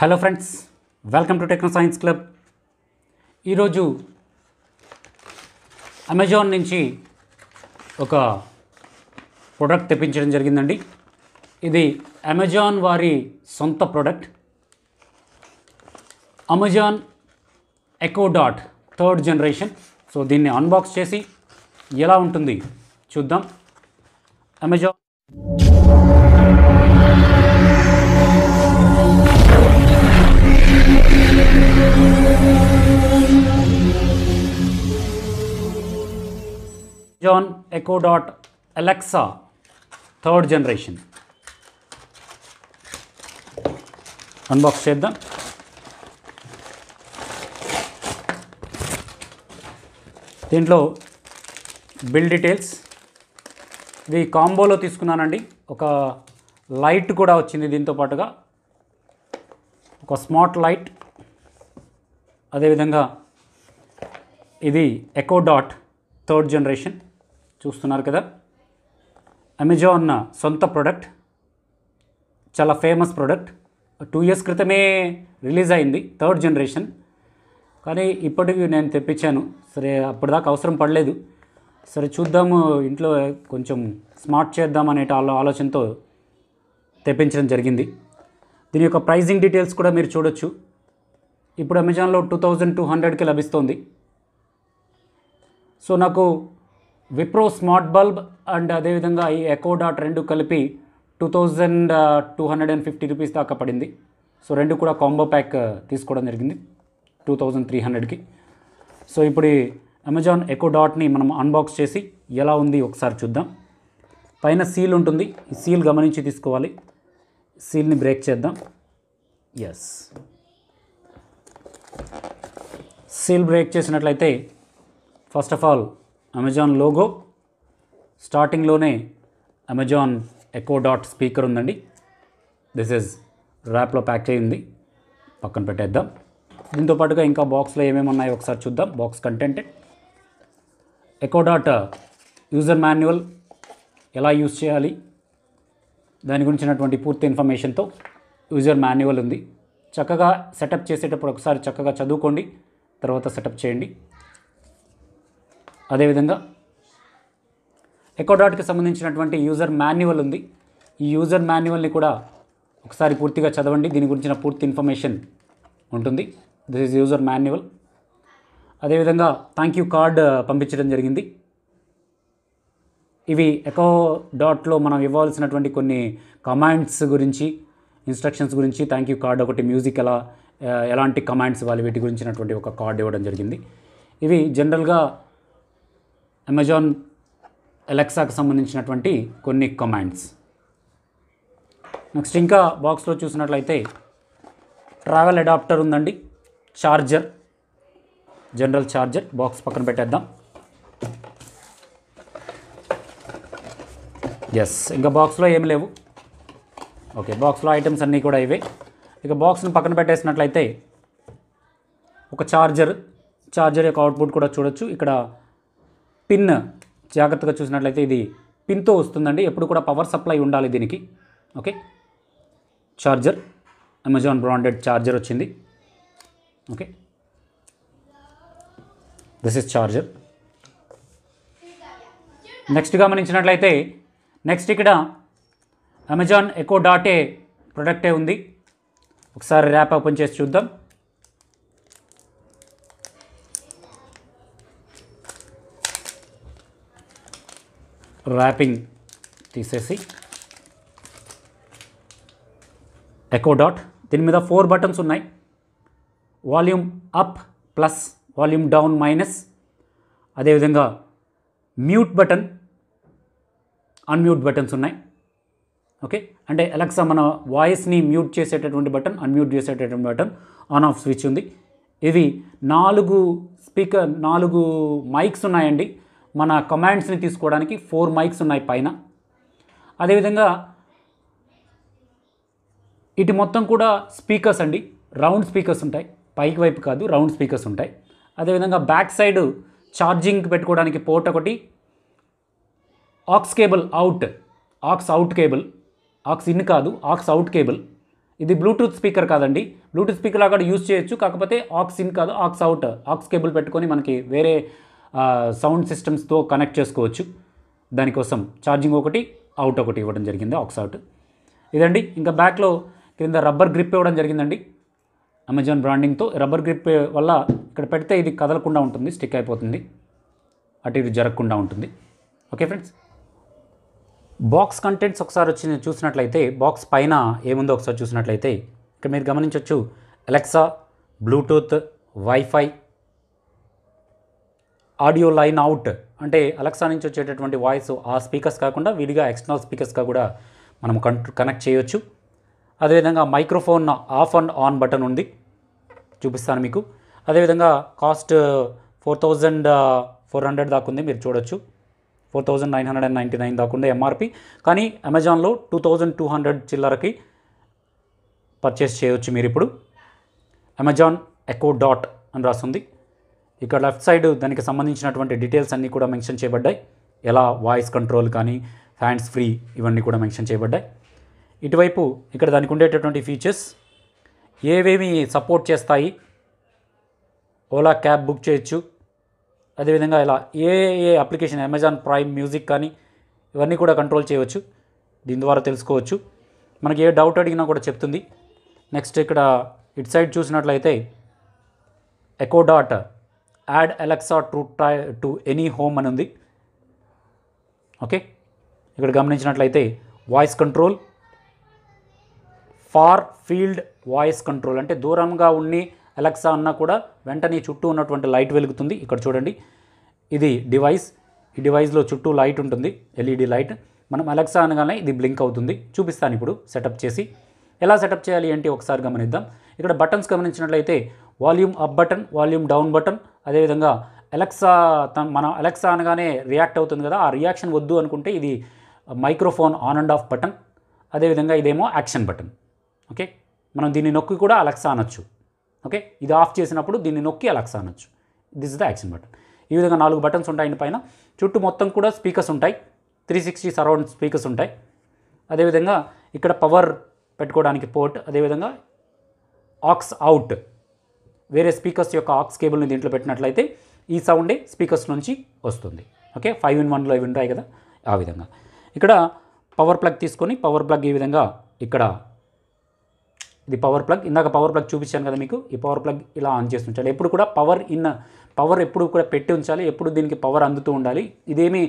Hello friends welcome to techno science club ఈరోజు Amazon నుంచి ఒక ప్రోడక్ట్ తెప్పించడం జరిగిందండి ఇది అమెజాన్ వారి సొంత product Amazon echo dot third generation so దీన్ని అన్బాక్స్ చేసి ఎలా ఉంటుంది చూద్దాం అమెజాన్ జాన్ echo dot Alexa third generation unbox చేద్దాం దీంట్లో బిల్ డీటెయిల్స్ ఇది కాంబోలో తీసుకున్నానండి ఒక లైట్ కూడా వచ్చింది దీంతో పాటుగా ఒక స్మార్ట్ లైట్ అదేవిధంగా ఇది ఎకో డాట్ థర్డ్ జనరేషన్ చూస్తున్నారు కదా అమెజాన్ సొంత ప్రోడక్ట్ చాలా ఫేమస్ ప్రోడక్ట్ టూ ఇయర్స్ క్రితమే రిలీజ్ అయింది థర్డ్ జనరేషన్ కానీ ఇప్పటికి నేను తెప్పించాను సరే అప్పటిదాకా అవసరం పడలేదు సరే చూద్దాము ఇంట్లో కొంచెం స్మార్ట్ చేద్దాం అనే ఆలోచనతో తెప్పించడం జరిగింది దీని యొక్క ప్రైజింగ్ డీటెయిల్స్ కూడా మీరు చూడొచ్చు ఇప్పుడు అమెజాన్లో టూ థౌజండ్ టూ హండ్రెడ్కి లభిస్తుంది సో నాకు విప్రో స్మార్ట్ బల్బ్ అండ్ అదేవిధంగా ఈ ఎకో డాట్ రెండు కలిపి two thousand two hundred and fifty rupees దాకా పడింది సో రెండు కూడా కాంబో ప్యాక్ తీసుకోవడం జరిగింది టూ థౌజండ్ త్రీ హండ్రెడ్కి సో ఇప్పుడు అమెజాన్ ఎకో డాట్ని మనం అన్బాక్స్ చేసి ఎలా ఉంది ఒకసారి చూద్దాం పైన సీల్ ఉంటుంది ఈ సీల్ గమనించి తీసుకోవాలి సీల్ని బ్రేక్ చేద్దాం ఎస్ సీల్ బ్రేక్ చేసినట్లయితే first of all Amazon logo స్టార్టింగ్లోనే అమెజాన్ ఎకో డాట్ స్పీకర్ ఉందండి దిస్ ఇస్ ర్యాప్లో ప్యాక్ చేయింది పక్కన పెట్టేద్దాం దీంతో పాటుగా ఇంకా బాక్స్లో ఏమేమి ఉన్నాయో ఒకసారి చూద్దాం box content echo dot user manual ఎలా యూజ్ చేయాలి దాని గురించినటువంటి పూర్తి ఇన్ఫర్మేషన్తో యూజర్ మాన్యువల్ ఉంది చక్కగా సెటప్ చేసేటప్పుడు ఒకసారి చక్కగా చదువుకోండి తర్వాత సెటప్ చేయండి అదేవిధంగా ఎకో డాట్కి సంబంధించినటువంటి యూజర్ మాన్యువల్ ఉంది ఈ యూజర్ మాన్యువల్ని కూడా ఒకసారి పూర్తిగా చదవండి దీని గురించిన పూర్తి ఇన్ఫర్మేషన్ ఉంటుంది దిస్ ఈజ్ యూజర్ మాన్యువల్ అదేవిధంగా థ్యాంక్ యూ కార్డ్ పంపించడం జరిగింది ఇవి ఎకో డాట్లో మనం ఇవ్వాల్సినటువంటి కొన్ని కమాండ్స్ గురించి ఇన్స్ట్రక్షన్స్ గురించి థ్యాంక్ యూ కార్డ్ ఒకటి మ్యూజిక్ ఎలా ఎలాంటి కమాండ్స్ ఇవ్వాలి వీటి గురించినటువంటి ఒక కార్డ్ ఇవ్వడం జరిగింది ఇవి జనరల్గా అమెజాన్ ఎలెక్సాకి సంబంధించినటువంటి కొన్ని కమాండ్స్ నెక్స్ట్ ఇంకా బాక్స్లో చూసినట్లయితే ట్రావెల్ అడాప్టర్ ఉందండి చార్జర్ జనరల్ చార్జర్ బాక్స్ పక్కన పెట్టేద్దాం ఎస్ ఇంకా బాక్స్లో ఏం లేవు ఓకే బాక్స్లో ఐటమ్స్ అన్నీ కూడా ఇవే ఇక బాక్స్ని పక్కన పెట్టేసినట్లయితే ఒక ఛార్జర్ ఛార్జర్ యొక్క అవుట్పుట్ కూడా చూడొచ్చు ఇక్కడ పిన్ జాగ్రత్తగా చూసినట్లయితే ఇది పిన్తో వస్తుందండి ఎప్పుడు కూడా పవర్ సప్లై ఉండాలి దీనికి okay charger Amazon branded charger వచ్చింది okay this is charger next గమనించినట్లయితే నెక్స్ట్ ఇక్కడ అమెజాన్ ఎకో డాటే ప్రొడక్టే ఉంది ఒకసారి ర్యాప్ ఓపెన్ చేసి చూద్దాం ర్యాపింగ్ తీసేసి ఎకో డాట్ దీని మీద ఫోర్ బటన్స్ ఉన్నాయి volume up plus volume down minus అదేవిధంగా మ్యూట్ బటన్ అన్మ్యూట్ బటన్స్ ఉన్నాయి ఓకే అంటే అలెక్సా మన వాయిస్ని మ్యూట్ చేసేటటువంటి బటన్ అన్మ్యూట్ చేసేటటువంటి బటన్ ఆన్ ఆఫ్ స్విచ్ ఉంది ఇది నాలుగు స్పీకర్ నాలుగు మైక్స్ ఉన్నాయండి మన కమాండ్స్ని తీసుకోవడానికి ఫోర్ మైక్స్ ఉన్నాయి పైన అదేవిధంగా ఇటు మొత్తం కూడా స్పీకర్స్ అండి రౌండ్ స్పీకర్స్ ఉంటాయి పైకి వైపు కాదు రౌండ్ స్పీకర్స్ ఉంటాయి అదేవిధంగా బ్యాక్ సైడ్ ఛార్జింగ్ పెట్టుకోవడానికి పోర్ట్ ఒకటి aux cable out aux out cable aux in కాదు ఆక్స్ అవుట్ కేబుల్ ఇది బ్లూటూత్ స్పీకర్ కాదండి బ్లూటూత్ స్పీకర్ అక్కడ యూజ్ చేయొచ్చు కాకపోతే ఆక్స్ ఇన్ కాదు ఆక్స్ అవుట్ ఆక్స్ కేబుల్ పెట్టుకొని మనకి వేరే సౌండ్ సిస్టమ్స్తో కనెక్ట్ చేసుకోవచ్చు దానికోసం ఛార్జింగ్ ఒకటి అవుట్ ఒకటి ఇవ్వడం జరిగింది ఆక్స్ అవుట్ ఇదండి ఇంకా బ్యాక్లో కింద రబ్బర్ గ్రిప్ ఇవ్వడం జరిగిందండి అమెజాన్ బ్రాండింగ్తో రబ్బర్ గ్రిప్ వల్ల ఇక్కడ పెడితే ఇది కదలకుండా ఉంటుంది స్టిక్ అయిపోతుంది అటు ఇది జరగకుండా ఉంటుంది ఓకే ఫ్రెండ్స్ బాక్స్ కంటెంట్స్ ఒకసారి వచ్చి చూసినట్లయితే బాక్స్ పైన ఏముందో ఒకసారి చూసినట్లయితే ఇక్కడ మీరు గమనించవచ్చు Alexa bluetooth wifi audio line out అంటే అలెక్సా నుంచి వచ్చేటటువంటి వాయిస్ ఆ స్పీకర్స్ కాకుండా విడిగా ఎక్స్టర్నల్ స్పీకర్స్గా కూడా మనం కనెక్ట్ చేయొచ్చు అదేవిధంగా microphone off and on button ఉంది చూపిస్తాను మీకు అదేవిధంగా cost four thousand four hundred దాకా ఉంది మీరు చూడొచ్చు four thousand nine hundred and ninety nine దాకుండా ఎంఆర్పి కానీ అమెజాన్లో టూ థౌజండ్ టూ హండ్రెడ్ చిల్లరకి పర్చేస్ చేయవచ్చు మీరు ఇప్పుడు అమెజాన్ ఎకో డాట్ అని రాస్తుంది ఇక్కడ లెఫ్ట్ సైడ్ దానికి సంబంధించినటువంటి డీటెయిల్స్ అన్నీ కూడా మెన్షన్ చేయబడ్డాయి ఎలా వాయిస్ కంట్రోల్ కానీ హ్యాండ్స్ ఫ్రీ ఇవన్నీ కూడా మెన్షన్ చేయబడ్డాయి ఇటువైపు ఇక్కడ దానికి ఉండేటటువంటి ఫీచర్స్ ఏవేమి సపోర్ట్ చేస్తాయి ఓలా క్యాబ్ బుక్ చేయొచ్చు అదేవిధంగా ఇలా ఏ ఏ అప్లికేషన్ అమెజాన్ ప్రైమ్ మ్యూజిక్ కానీ ఇవన్నీ కూడా కంట్రోల్ చేయవచ్చు దీని ద్వారా తెలుసుకోవచ్చు మనకి ఏ డౌట్ అడిగినా కూడా చెప్తుంది నెక్స్ట్ ఇక్కడ ఇట్ సైడ్ చూసినట్లయితే echo dot add Alexa to try to any home అని ఉంది ఓకే ఇక్కడ గమనించినట్లయితే voice control far field voice control అంటే దూరంగా ఉండి ఎలక్సా అన్నా కూడా వెంటనే చుట్టూ ఉన్నటువంటి లైట్ వెలుగుతుంది ఇక్కడ చూడండి ఇది డివైస్ ఈ డివైస్లో చుట్టూ లైట్ ఉంటుంది ఎల్ఈడి e లైట్ మనం అలెక్సా అనగానే ఇది బ్లింక్ అవుతుంది చూపిస్తాను ఇప్పుడు సెటప్ చేసి ఎలా సెటప్ చేయాలి ఏంటి ఒకసారి గమనిద్దాం ఇక్కడ బటన్స్ గమనించినట్లయితే volume up button volume down button అదేవిధంగా అలెక్సా మనం అలెక్సా అనగానే రియాక్ట్ అవుతుంది కదా ఆ రియాక్షన్ వద్దు అనుకుంటే ఇది microphone on and off button అదేవిధంగా ఇదేమో యాక్షన్ బటన్ ఓకే మనం దీన్ని నొక్కి కూడా అలెక్సా అనొచ్చు ఓకే ఇది ఆఫ్ చేసినప్పుడు దీన్ని నొక్కి అలక్సా అనొచ్చు దిస్ ద యాక్షన్ బటన్ ఈ విధంగా నాలుగు బటన్స్ ఉంటాయి పైన చుట్టూ మొత్తం కూడా స్పీకర్స్ ఉంటాయి త్రీ సిక్స్టీ సరౌండ్ స్పీకర్స్ ఉంటాయి అదేవిధంగా ఇక్కడ పవర్ పెట్టుకోవడానికి పోర్ట్ అదేవిధంగా ఆక్స్ అవుట్ వేరే స్పీకర్స్ యొక్క ఆక్స్ కేబుల్ని దీంట్లో పెట్టినట్లయితే ఈ సౌండే స్పీకర్స్ నుంచి వస్తుంది ఓకే ఫైవ్ ఇన్ వన్లో ఇవి ఉంటాయి కదా ఆ విధంగా ఇక్కడ పవర్ ప్లగ్ తీసుకొని పవర్ ప్లగ్ ఈ విధంగా ఇక్కడ ఇది పవర్ ప్లగ్ ఇందాక పవర్ ప్లగ్ చూపించాను కదా మీకు ఈ పవర్ ప్లగ్ ఇలా ఆన్ చేసి ఉంచాలి ఎప్పుడు కూడా పవర్ ఇన్ పవర్ ఎప్పుడు కూడా పెట్టి ఉంచాలి ఎప్పుడు దీనికి పవర్ అందుతూ ఉండాలి ఇదేమి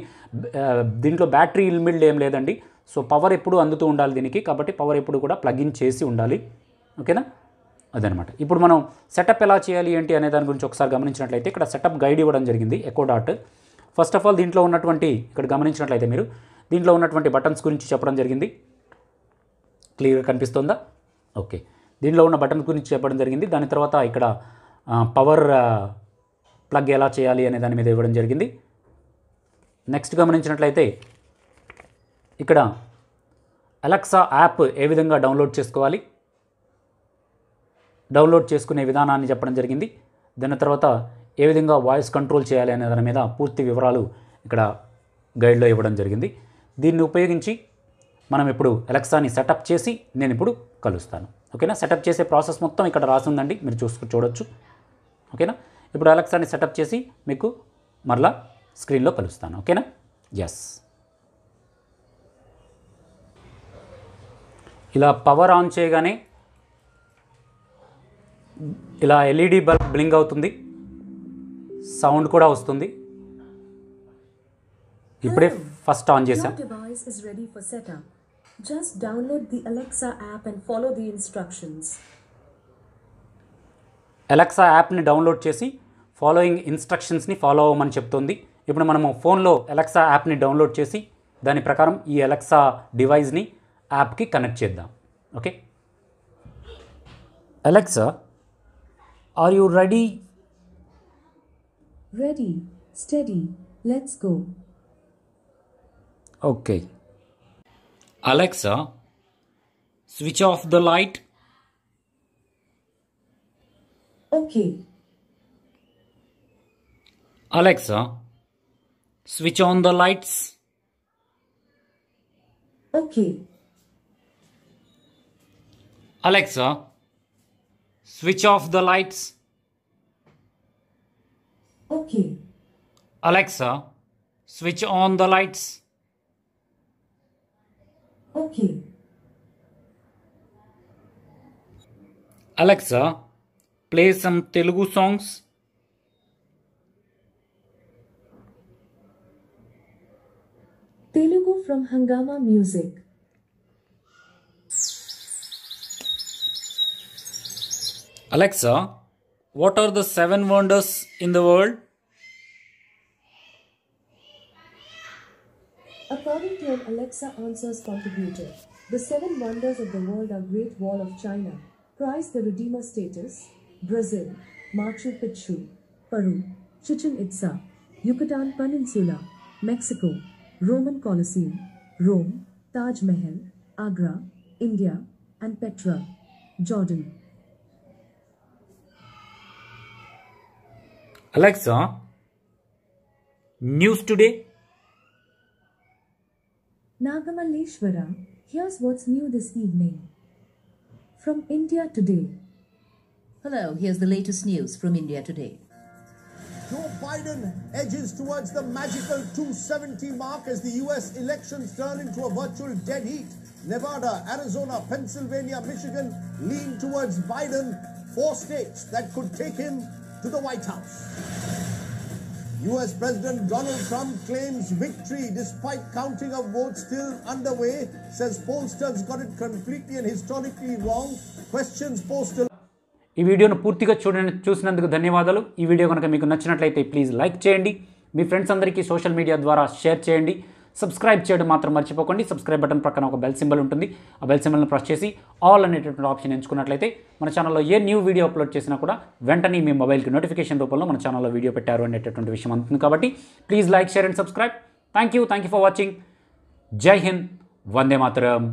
దీంట్లో బ్యాటరీ ఇల్మిల్డ్ ఏం లేదండి సో పవర్ ఎప్పుడు అందుతూ ఉండాలి దీనికి కాబట్టి పవర్ ఎప్పుడు కూడా ఇన్ చేసి ఉండాలి ఓకేనా అదనమాట ఇప్పుడు మనం సెటప్ ఎలా చేయాలి ఏంటి అనే దాని గురించి ఒకసారి గమనించినట్లయితే ఇక్కడ సెటప్ గైడ్ ఇవ్వడం జరిగింది echo dot first of all దీంట్లో ఉన్నటువంటి ఇక్కడ గమనించినట్లయితే మీరు దీంట్లో ఉన్నటువంటి బటన్స్ గురించి చెప్పడం జరిగింది క్లియర్గా కనిపిస్తుందా ఓకే దీనిలో ఉన్న బటన్ గురించి చెప్పడం జరిగింది దాని తర్వాత ఇక్కడ పవర్ ప్లగ్ ఎలా చేయాలి అనే దాని మీద ఇవ్వడం జరిగింది నెక్స్ట్ గమనించినట్లయితే ఇక్కడ అలెక్సా యాప్ ఏ విధంగా డౌన్లోడ్ చేసుకోవాలి డౌన్లోడ్ చేసుకునే విధానాన్ని చెప్పడం జరిగింది దాని తర్వాత ఏ విధంగా వాయిస్ కంట్రోల్ చేయాలి అనే దాని మీద పూర్తి వివరాలు ఇక్కడ గైడ్లో ఇవ్వడం జరిగింది దీన్ని ఉపయోగించి మనం ఇప్పుడు అలెక్సాని సెటప్ చేసి నేను ఇప్పుడు కలుస్తాను ఓకేనా సెటప్ చేసే ప్రాసెస్ మొత్తం ఇక్కడ రాసిందండి మీరు చూసుకు చూడొచ్చు ఓకేనా ఇప్పుడు అలెక్సాని సెటప్ చేసి మీకు మరలా స్క్రీన్లో కలుస్తాను ఓకేనా ఎస్ ఇలా పవర్ ఆన్ చేయగానే ఇలా ఎల్ఈడి బల్బ్ బ్లింగ్ అవుతుంది సౌండ్ కూడా వస్తుంది ఇప్పుడే ఫస్ట్ ఆన్ చేశాం Just download the Alexa app and follow the instructions. Alexa యాప్ని డౌన్లోడ్ చేసి ఫాలోయింగ్ ఇన్స్ట్రక్షన్స్ని ఫాలో అవ్వమని చెప్తుంది ఇప్పుడు మనము ఫోన్లో అలెక్సా యాప్ని డౌన్లోడ్ చేసి దాని ప్రకారం ఈ అలెక్సా డివైస్ని యాప్కి కనెక్ట్ చేద్దాం okay Alexa are you ready ready steady let's go okay Alexa, switch off the light. Okay. Alexa, switch on the lights. Okay. Alexa, switch off the lights. Okay. Alexa, switch on the lights. OK. Alexa, play some Telugu songs. Telugu from Hangama Music. Alexa, what are the seven wonders in the world? an Alexa Answers contributor. The Seven Wonders of the World are Great Wall of China, Christ the Redeemer Status, Brazil, Machu Picchu, Peru, Chichen Itza, Yucatan Peninsula, Mexico, Roman Colosseum, Rome, Taj Mahal, Agra, India, and Petra, Jordan. Alexa, news today. Nagamalleshwaram, here's what's new this evening. From India Today. Hello, here's the latest news from India Today. Joe Biden edges towards the magical 270 mark as the U.S. elections turn into a virtual dead heat. Nevada, Arizona, Pennsylvania, Michigan lean towards Biden, four states that could take him to the White House. US President Donald Trump claims victory despite counting of votes still underway. Says pollsters got it completely and historically wrong. Questions pollster. ఈ వీడియోను పూర్తిగా చూడని చూసినందుకు ధన్యవాదాలు ఈ video కనుక మీకు నచ్చినట్లయితే ప్లీజ్ లైక్ చేయండి మీ ఫ్రెండ్స్ అందరికీ సోషల్ మీడియా ద్వారా షేర్ చేయండి సబ్స్క్రైబ్ చేయడం మాత్రం మర్చిపోకండి సబ్స్క్రైబ్ బటన్ ప్రక్కన ఒక బెల్ సింబల్ ఉంటుంది ఆ బెల్ సింబల్ని ప్రెస్ చేసి ఆల్ అనేటటువంటి ఆప్షన్ ఎంచుకున్నట్లయితే మన ఛానల్లో ఏ న్యూ వీడియో అప్లోడ్ చేసినా కూడా వెంటనే మీ మొబైల్కి నోటిఫికేషన్ రూపంలో మన ఛానల్లో వీడియో పెట్టారు అనేటటువంటి విషయం అందుతుంది కాబట్టి please like share and subscribe thank you thank you for watching జై హింద్ వందే మాతరం